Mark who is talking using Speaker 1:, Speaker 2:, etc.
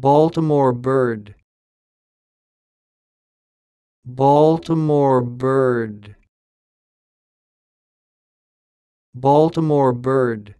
Speaker 1: Baltimore bird Baltimore bird Baltimore bird